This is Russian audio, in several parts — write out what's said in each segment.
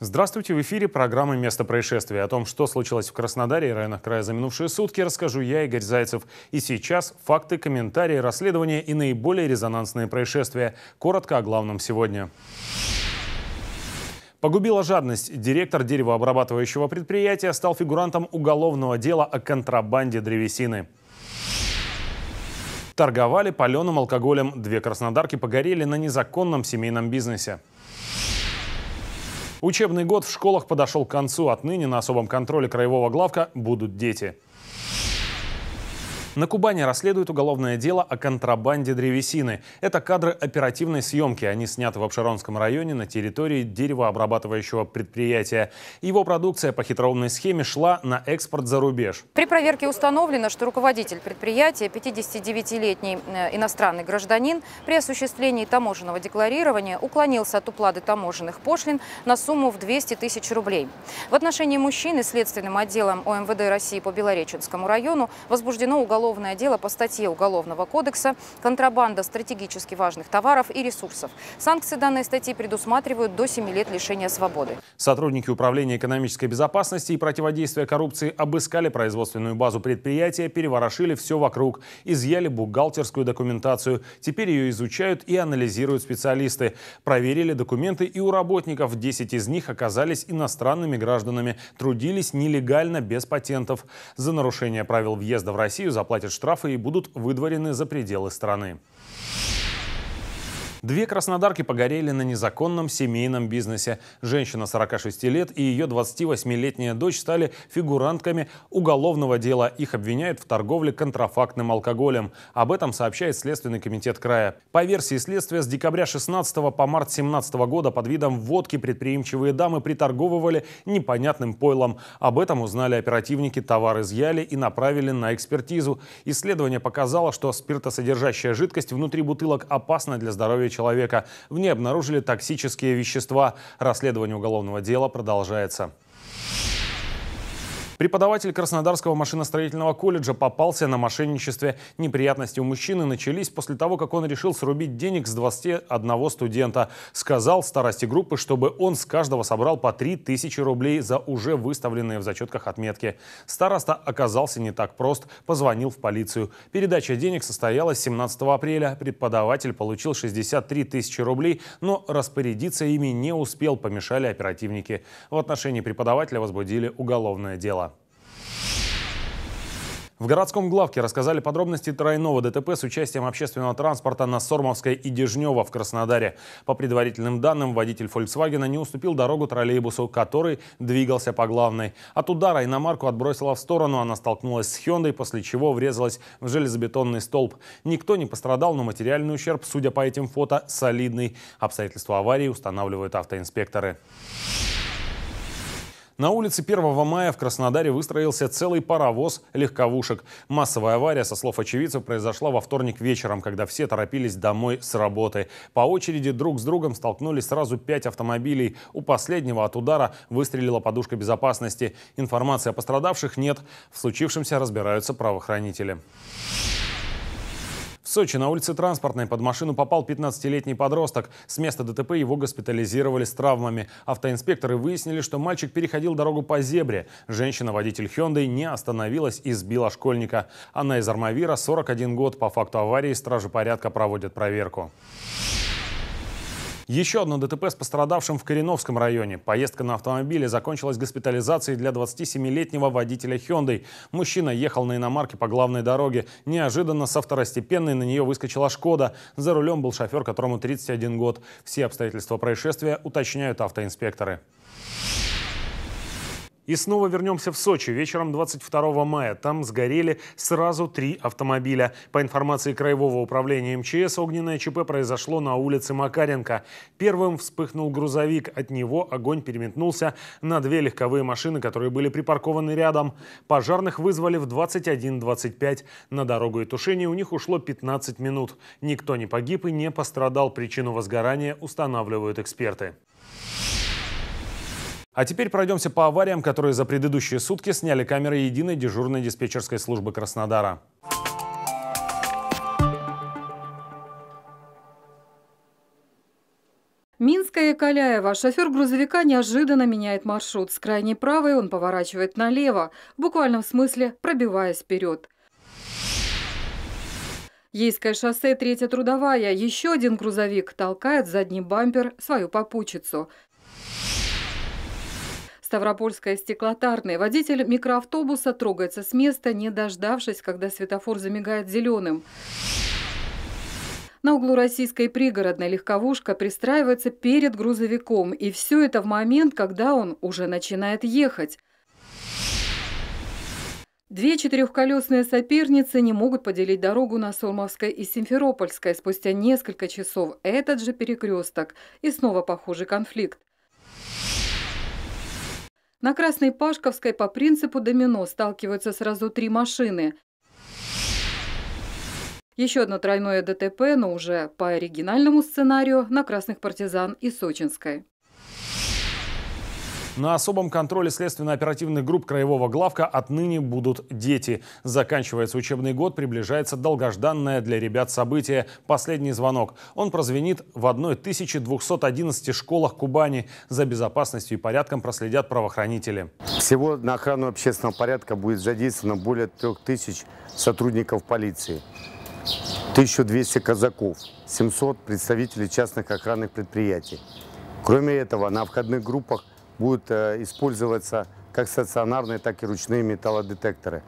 Здравствуйте, в эфире программа «Место происшествия». О том, что случилось в Краснодаре и районах края за минувшие сутки, расскажу я, Игорь Зайцев. И сейчас факты, комментарии, расследования и наиболее резонансные происшествия. Коротко о главном сегодня. Погубила жадность. Директор деревообрабатывающего предприятия стал фигурантом уголовного дела о контрабанде древесины. Торговали паленым алкоголем. Две краснодарки погорели на незаконном семейном бизнесе. Учебный год в школах подошел к концу. Отныне на особом контроле краевого главка будут дети. На Кубани расследуют уголовное дело о контрабанде древесины. Это кадры оперативной съемки. Они сняты в Обширонском районе на территории деревообрабатывающего предприятия. Его продукция по хитроумной схеме шла на экспорт за рубеж. При проверке установлено, что руководитель предприятия, 59-летний э, иностранный гражданин, при осуществлении таможенного декларирования уклонился от уплаты таможенных пошлин на сумму в 200 тысяч рублей. В отношении мужчины следственным отделом ОМВД России по Белореченскому району возбуждено уголовное уголовное дело по статье Уголовного кодекса «Контрабанда стратегически важных товаров и ресурсов». Санкции данной статьи предусматривают до 7 лет лишения свободы. Сотрудники Управления экономической безопасности и противодействия коррупции обыскали производственную базу предприятия, переворошили все вокруг, изъяли бухгалтерскую документацию. Теперь ее изучают и анализируют специалисты. Проверили документы и у работников. 10 из них оказались иностранными гражданами, трудились нелегально, без патентов. За нарушение правил въезда в Россию заплатили заплатят штрафы и будут выдворены за пределы страны. Две краснодарки погорели на незаконном семейном бизнесе. Женщина 46 лет и ее 28-летняя дочь стали фигурантками уголовного дела. Их обвиняют в торговле контрафактным алкоголем. Об этом сообщает Следственный комитет края. По версии следствия, с декабря 16 по март 17 года под видом водки предприимчивые дамы приторговывали непонятным пойлом. Об этом узнали оперативники, товар изъяли и направили на экспертизу. Исследование показало, что спиртосодержащая жидкость внутри бутылок опасна для здоровья человека. В ней обнаружили токсические вещества. Расследование уголовного дела продолжается. Преподаватель Краснодарского машиностроительного колледжа попался на мошенничестве. Неприятности у мужчины начались после того, как он решил срубить денег с 21 студента. Сказал старости группы, чтобы он с каждого собрал по 3000 рублей за уже выставленные в зачетках отметки. Староста оказался не так прост, позвонил в полицию. Передача денег состоялась 17 апреля. Преподаватель получил 63 тысячи рублей, но распорядиться ими не успел, помешали оперативники. В отношении преподавателя возбудили уголовное дело. В городском главке рассказали подробности тройного ДТП с участием общественного транспорта на Сормовской и Дежнева в Краснодаре. По предварительным данным, водитель «Фольксвагена» не уступил дорогу троллейбусу, который двигался по главной. От удара иномарку отбросила в сторону, она столкнулась с «Хёндой», после чего врезалась в железобетонный столб. Никто не пострадал, но материальный ущерб, судя по этим фото, солидный. Обстоятельства аварии устанавливают автоинспекторы. На улице 1 мая в Краснодаре выстроился целый паровоз легковушек. Массовая авария, со слов очевидцев, произошла во вторник вечером, когда все торопились домой с работы. По очереди друг с другом столкнулись сразу пять автомобилей. У последнего от удара выстрелила подушка безопасности. Информации о пострадавших нет. В случившемся разбираются правоохранители. В Сочи на улице Транспортной под машину попал 15-летний подросток. С места ДТП его госпитализировали с травмами. Автоинспекторы выяснили, что мальчик переходил дорогу по зебре. Женщина-водитель Hyundai не остановилась и сбила школьника. Она из Армавира, 41 год. По факту аварии стражи порядка проводят проверку. Еще одно ДТП с пострадавшим в Кореновском районе. Поездка на автомобиле закончилась госпитализацией для 27-летнего водителя Hyundai. Мужчина ехал на иномарке по главной дороге. Неожиданно со второстепенной на нее выскочила «Шкода». За рулем был шофер, которому 31 год. Все обстоятельства происшествия уточняют автоинспекторы. И снова вернемся в Сочи. Вечером 22 мая там сгорели сразу три автомобиля. По информации Краевого управления МЧС, огненное ЧП произошло на улице Макаренко. Первым вспыхнул грузовик. От него огонь переметнулся на две легковые машины, которые были припаркованы рядом. Пожарных вызвали в 21.25. На дорогу и тушение у них ушло 15 минут. Никто не погиб и не пострадал. Причину возгорания устанавливают эксперты. А теперь пройдемся по авариям, которые за предыдущие сутки сняли камеры единой дежурной диспетчерской службы Краснодара. Минская Каляева. Шофер грузовика неожиданно меняет маршрут. С крайней правой он поворачивает налево, буквально в смысле пробиваясь вперед. Ейское шоссе, третья трудовая. Еще один грузовик толкает задний бампер свою попутчицу. Ставропольская стеклотарная. Водитель микроавтобуса трогается с места, не дождавшись, когда светофор замигает зеленым. На углу российской пригородной легковушка пристраивается перед грузовиком. И все это в момент, когда он уже начинает ехать. Две четырехколесные соперницы не могут поделить дорогу на Сурмовской и Симферопольской. Спустя несколько часов этот же перекресток. И снова похожий конфликт. На Красной Пашковской по принципу домино сталкиваются сразу три машины. Еще одно тройное ДТП, но уже по оригинальному сценарию, на Красных Партизан и Сочинской. На особом контроле следственно-оперативных групп краевого главка отныне будут дети. Заканчивается учебный год, приближается долгожданное для ребят событие «Последний звонок». Он прозвенит в 1211 школах Кубани. За безопасностью и порядком проследят правоохранители. Всего на охрану общественного порядка будет задействовано более 3000 сотрудников полиции. 1200 казаков, 700 представителей частных охранных предприятий. Кроме этого, на входных группах будут э, использоваться как стационарные, так и ручные металлодетекторы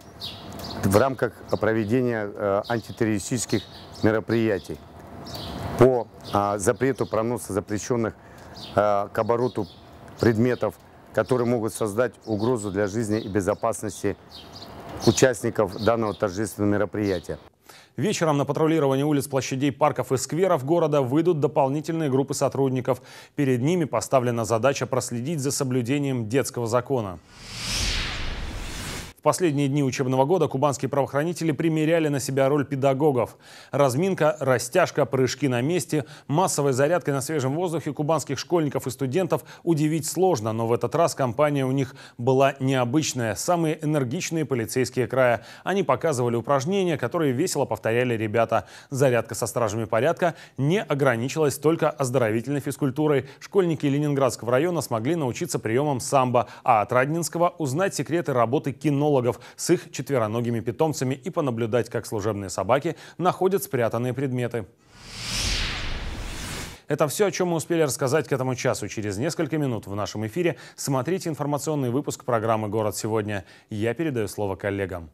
в рамках проведения э, антитеррористических мероприятий. По а, запрету проноса запрещенных э, к обороту предметов, которые могут создать угрозу для жизни и безопасности участников данного торжественного мероприятия. Вечером на патрулирование улиц, площадей, парков и скверов города выйдут дополнительные группы сотрудников. Перед ними поставлена задача проследить за соблюдением детского закона последние дни учебного года кубанские правоохранители примеряли на себя роль педагогов. Разминка, растяжка, прыжки на месте, массовой зарядкой на свежем воздухе кубанских школьников и студентов удивить сложно, но в этот раз компания у них была необычная. Самые энергичные полицейские края. Они показывали упражнения, которые весело повторяли ребята. Зарядка со стражами порядка не ограничилась только оздоровительной физкультурой. Школьники Ленинградского района смогли научиться приемам самбо, а от Раднинского узнать секреты работы кинолога зоологов с их четвероногими питомцами и понаблюдать, как служебные собаки находят спрятанные предметы. Это все, о чем мы успели рассказать к этому часу. Через несколько минут в нашем эфире смотрите информационный выпуск программы «Город сегодня». Я передаю слово коллегам.